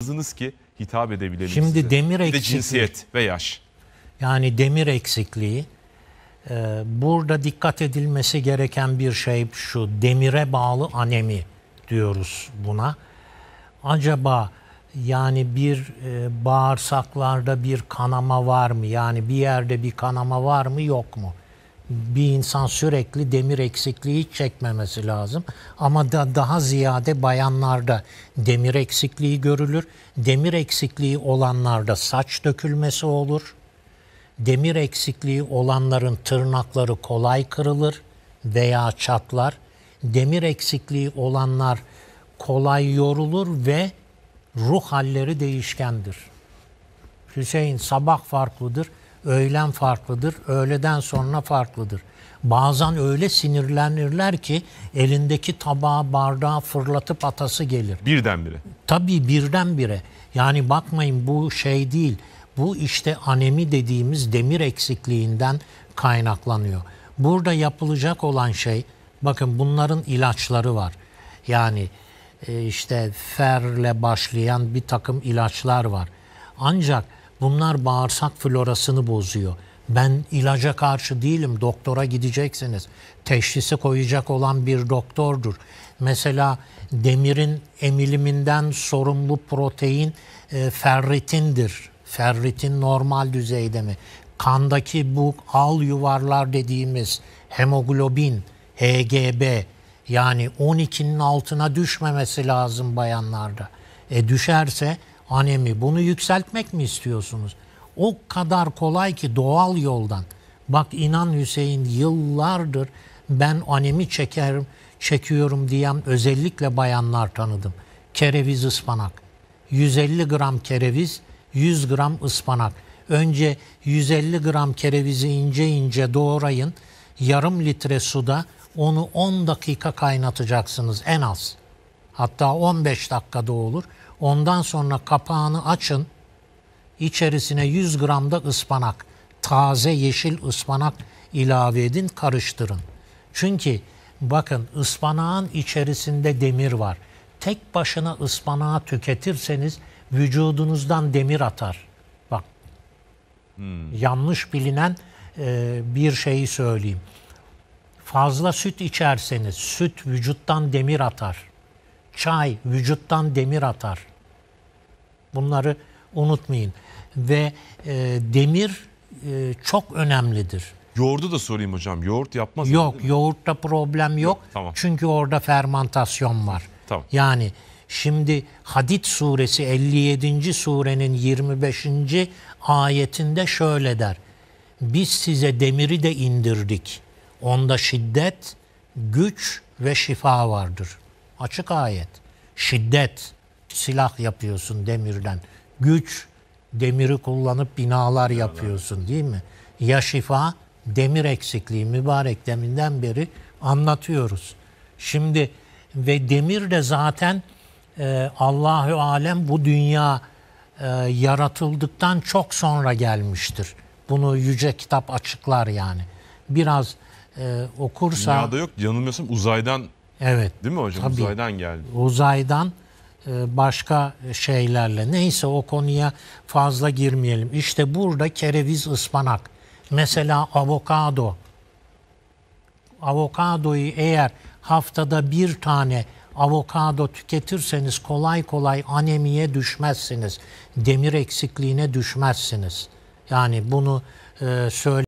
Kızınız ki hitap edebilelim Şimdi size. demir eksikliği. De cinsiyet ve yaş. Yani demir eksikliği. E, burada dikkat edilmesi gereken bir şey şu demire bağlı anemi diyoruz buna. Acaba yani bir e, bağırsaklarda bir kanama var mı? Yani bir yerde bir kanama var mı yok mu? bir insan sürekli demir eksikliği çekmemesi lazım. Ama da daha ziyade bayanlarda demir eksikliği görülür. Demir eksikliği olanlarda saç dökülmesi olur. Demir eksikliği olanların tırnakları kolay kırılır veya çatlar. Demir eksikliği olanlar kolay yorulur ve ruh halleri değişkendir. Hüseyin sabah farklıdır, Öğlen farklıdır, öğleden sonra farklıdır. Bazen öyle sinirlenirler ki elindeki tabağı bardağı fırlatıp atası gelir. Birdenbire. Tabii birdenbire. Yani bakmayın bu şey değil. Bu işte anemi dediğimiz demir eksikliğinden kaynaklanıyor. Burada yapılacak olan şey bakın bunların ilaçları var. Yani e, işte ferle başlayan bir takım ilaçlar var. Ancak Bunlar bağırsak florasını bozuyor. Ben ilaca karşı değilim. Doktora gideceksiniz. Teşhisi koyacak olan bir doktordur. Mesela demirin emiliminden sorumlu protein e, ferritindir. Ferritin normal düzeyde mi? Kandaki bu al yuvarlar dediğimiz hemoglobin, HGB yani 12'nin altına düşmemesi lazım bayanlarda. E düşerse anemi. Bunu yükseltmek mi istiyorsunuz? O kadar kolay ki doğal yoldan. Bak inan Hüseyin yıllardır ben anemi çekerim, çekiyorum diyen özellikle bayanlar tanıdım. Kereviz ıspanak. 150 gram kereviz, 100 gram ıspanak. Önce 150 gram kerevizi ince ince doğrayın. Yarım litre suda onu 10 dakika kaynatacaksınız en az. Hatta 15 dakikada olur. Ondan sonra kapağını açın. İçerisine 100 gram da ıspanak, taze yeşil ıspanak ilave edin, karıştırın. Çünkü bakın ıspanağın içerisinde demir var. Tek başına ıspanağı tüketirseniz vücudunuzdan demir atar. Bak hmm. yanlış bilinen e, bir şeyi söyleyeyim. Fazla süt içerseniz süt vücuttan demir atar çay vücuttan demir atar. Bunları unutmayın. Ve e, demir e, çok önemlidir. Yoğurdu da sorayım hocam. Yoğurt yapmaz Yok, mi? yoğurtta problem yok. yok tamam. Çünkü orada fermantasyon var. Tamam. Yani şimdi Hadid suresi 57. surenin 25. ayetinde şöyle der. Biz size demiri de indirdik. Onda şiddet, güç ve şifa vardır. Açık ayet. Şiddet, silah yapıyorsun demirden. Güç, demiri kullanıp binalar yapıyorsun değil mi? Ya şifa, demir eksikliği mübarek deminden beri anlatıyoruz. Şimdi ve demir de zaten e, Allahü alem bu dünya e, yaratıldıktan çok sonra gelmiştir. Bunu yüce kitap açıklar yani. Biraz e, okursa... Dünyada yok yanılmıyorsam uzaydan Evet. Değil mi hocam? Tabii. Uzaydan geldi. Uzaydan e, başka şeylerle. Neyse o konuya fazla girmeyelim. İşte burada kereviz ıspanak. Mesela avokado. Avokadoyu eğer haftada bir tane avokado tüketirseniz kolay kolay anemiye düşmezsiniz. Demir eksikliğine düşmezsiniz. Yani bunu e, söyle